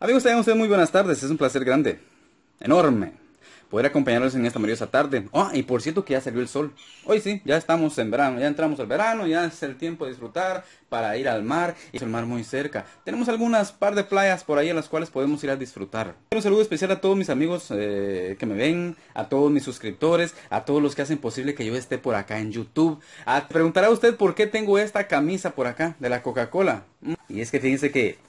Amigos, tengan ustedes muy buenas tardes. Es un placer grande, enorme, poder acompañarlos en esta maravillosa tarde. Ah, oh, y por cierto que ya salió el sol. Hoy sí, ya estamos en verano, ya entramos al verano, ya es el tiempo de disfrutar para ir al mar. Y es el mar muy cerca. Tenemos algunas par de playas por ahí a las cuales podemos ir a disfrutar. Un saludo especial a todos mis amigos eh, que me ven, a todos mis suscriptores, a todos los que hacen posible que yo esté por acá en YouTube. A, ah, preguntará usted por qué tengo esta camisa por acá de la Coca-Cola. Mm, y es que fíjense que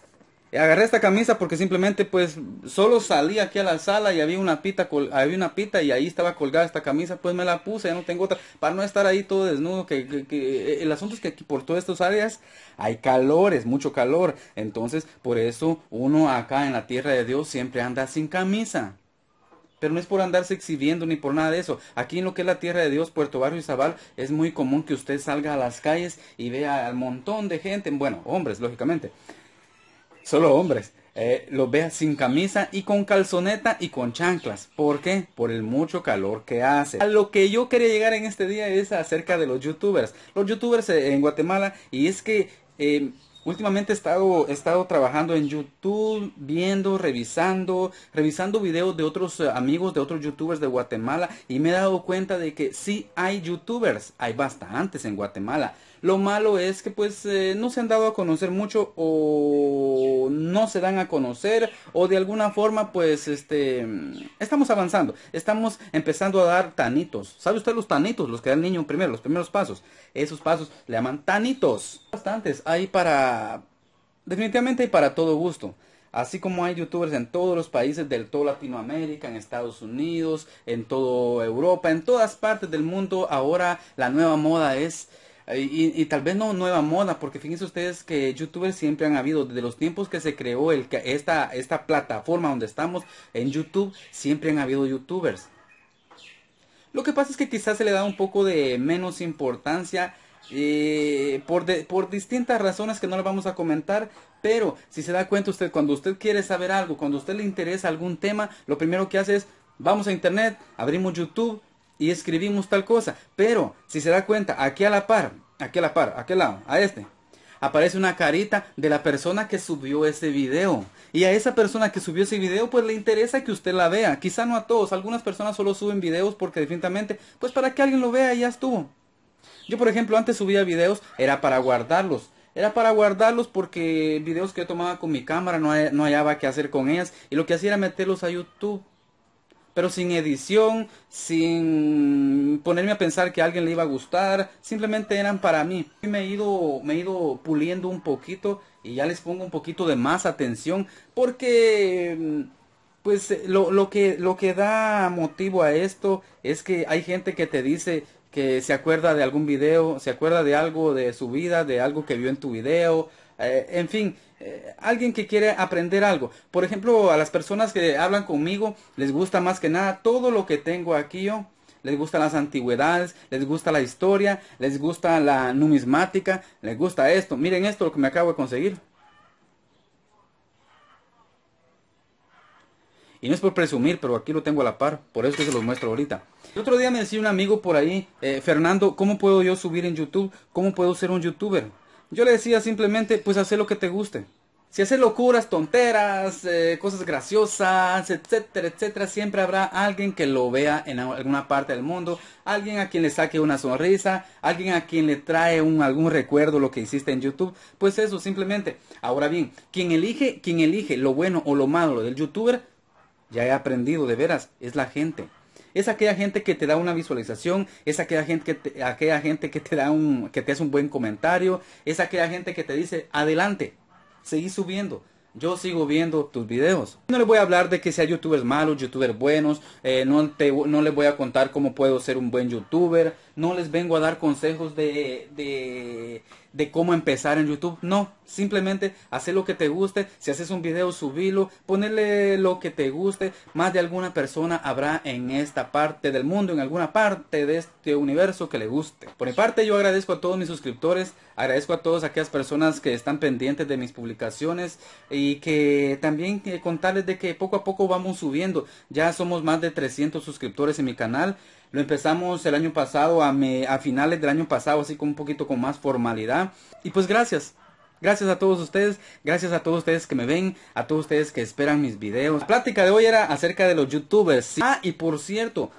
agarré esta camisa porque simplemente pues solo salí aquí a la sala y había una pita había una pita y ahí estaba colgada esta camisa pues me la puse ya no tengo otra para no estar ahí todo desnudo que, eh, el asunto es que aquí por todas estas áreas hay calores mucho calor entonces por eso uno acá en la tierra de Dios siempre anda sin camisa pero no es por andarse exhibiendo ni por nada de eso. Aquí en lo que es la tierra de Dios, Puerto Barrio y Zabal, es muy común que usted salga a las calles y vea al montón de gente, bueno, hombres, lógicamente, solo hombres, eh, los veas sin camisa y con calzoneta y con chanclas. ¿Por qué? Por el mucho calor que hace. A lo que yo quería llegar en este día es acerca de los youtubers. Los youtubers eh, en Guatemala y es que... Eh, Últimamente he estado, trabajando en YouTube, viendo, revisando, revisando videos de otros eh, amigos, de otros youtubers de Guatemala y me he dado cuenta de que sí hay youtubers, hay bastantes en Guatemala. Lo malo es que pues eh, no se han dado a conocer mucho o no se dan a conocer o de alguna forma pues este estamos avanzando, estamos empezando a dar tanitos. ¿Sabe usted los tanitos, los que da el niño primero, los primeros pasos? Esos pasos le llaman tanitos. Bastantes hay para Definitivamente y para todo gusto. Así como hay youtubers en todos los países del todo Latinoamérica, en Estados Unidos, en todo Europa, en todas partes del mundo, ahora la nueva moda es... Eh, y, tal vez no nueva moda, porque fíjense ustedes que youtubers siempre han habido, desde los tiempos que se creó el, esta, esta plataforma donde estamos en YouTube, siempre han habido youtubers. Lo que pasa es que quizás se le da un poco de menos importancia eh, por, distintas razones que no las vamos a comentar, pero si se da cuenta usted, cuando usted quiere saber algo, cuando usted le interesa algún tema, lo primero que hace es, vamos a internet, abrimos YouTube y escribimos tal cosa. Pero si se da cuenta, aquí a la par, aquí a la par, a aquel lado, a este, aparece una carita de la persona que subió ese video. Y a esa persona que subió ese video, pues le interesa que usted la vea. Quizá no a todos, algunas personas solo suben videos porque definitivamente, pues para que alguien lo vea ya estuvo. Yo, por ejemplo, antes subía videos, era para guardarlos. Era para guardarlos porque videos que yo tomaba con mi cámara no, hallaba que hacer con ellas. Y lo que hacía era meterlos a YouTube. Pero sin edición, sin ponerme a pensar que a alguien le iba a gustar. Simplemente eran para mí. Y me he ido, me he ido puliendo un poquito y ya les pongo un poquito de más atención. Porque pues lo, lo, que, lo que da motivo a esto es que hay gente que te dice, que se acuerda de algún video, se acuerda de algo de su vida, de algo que vio en tu video, eh, en fin, eh, alguien que quiere aprender algo. Por ejemplo, a las personas que hablan conmigo, les gusta más que nada todo lo que tengo aquí yo. Les gustan las antigüedades, les gusta la historia, les gusta la numismática, les gusta esto. Miren esto lo que me acabo de conseguir. Y no es por presumir, pero aquí lo tengo a la par, por eso que se los muestro ahorita. El otro día me decía un amigo por ahí, eh, Fernando, ¿cómo puedo yo subir en YouTube? ¿Cómo puedo ser un youtuber? Yo le decía simplemente, pues haz lo que te guste. Si haces locuras, tonteras, eh, cosas graciosas, etcétera, etcétera, siempre habrá alguien que lo vea en alguna parte del mundo, alguien a quien le saque una sonrisa, alguien a quien le trae un, algún recuerdo lo que hiciste en YouTube. Pues eso, simplemente. Ahora bien, quien elige, quien elige lo bueno o lo malo del youtuber, ya he aprendido de veras, es la gente es aquella gente que te da una visualización, es aquella gente que te, gente que te da un, que te hace un buen comentario, es aquella gente que te dice, adelante, seguí subiendo. Yo sigo viendo tus videos. No les voy a hablar de que sea youtubers malos, youtubers buenos. Eh, no, te, no les voy a contar cómo puedo ser un buen youtuber no les vengo a dar consejos de, de, de, cómo empezar en YouTube. No, simplemente hace lo que te guste. Si haces un video, subilo, ponerle lo que te guste. Más de alguna persona habrá en esta parte del mundo, en alguna parte de este universo que le guste. Por mi parte, yo agradezco a todos mis suscriptores, agradezco a todas aquellas personas que están pendientes de mis publicaciones y que también contarles de que poco a poco vamos subiendo. Ya somos más de 300 suscriptores en mi canal. Lo empezamos el año pasado, a, a finales del año pasado, así con un poquito con más formalidad. Y pues gracias. Gracias a todos ustedes, gracias a todos ustedes que me ven, a todos ustedes que esperan mis videos. La plática de hoy era acerca de los youtubers. Ah, y por cierto,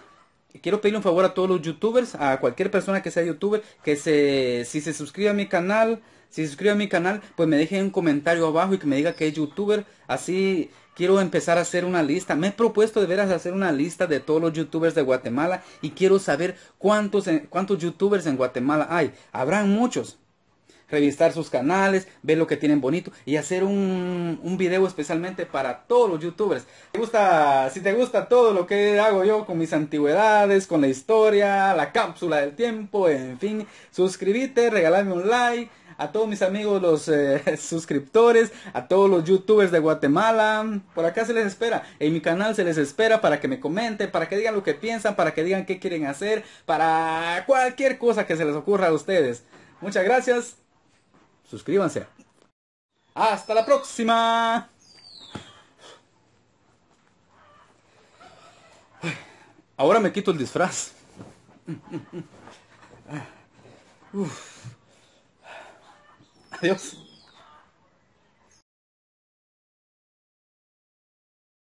quiero pedirle un favor a todos los youtubers, a cualquier persona que sea youtuber, que se, si se suscribe a mi canal, si se suscribe a mi canal, pues me deje un comentario abajo y que me diga que es youtuber. Así quiero empezar a hacer una lista. Me he propuesto de veras hacer una lista de todos los youtubers de Guatemala y quiero saber cuántos, cuántos youtubers en Guatemala hay. Habrán muchos revisar sus canales, ver lo que tienen bonito y hacer un, un video especialmente para todos los youtubers. Si te, gusta, si te gusta todo lo que hago yo con mis antigüedades, con la historia, la cápsula del tiempo, en fin, suscríbete, regalame un like a todos mis amigos los eh, suscriptores, a todos los youtubers de Guatemala. Por acá se les espera, en mi canal se les espera para que me comenten, para que digan lo que piensan, para que digan qué quieren hacer, para cualquier cosa que se les ocurra a ustedes. Muchas gracias. Suscríbanse. Hasta la próxima. Ahora me quito el disfraz. Adiós.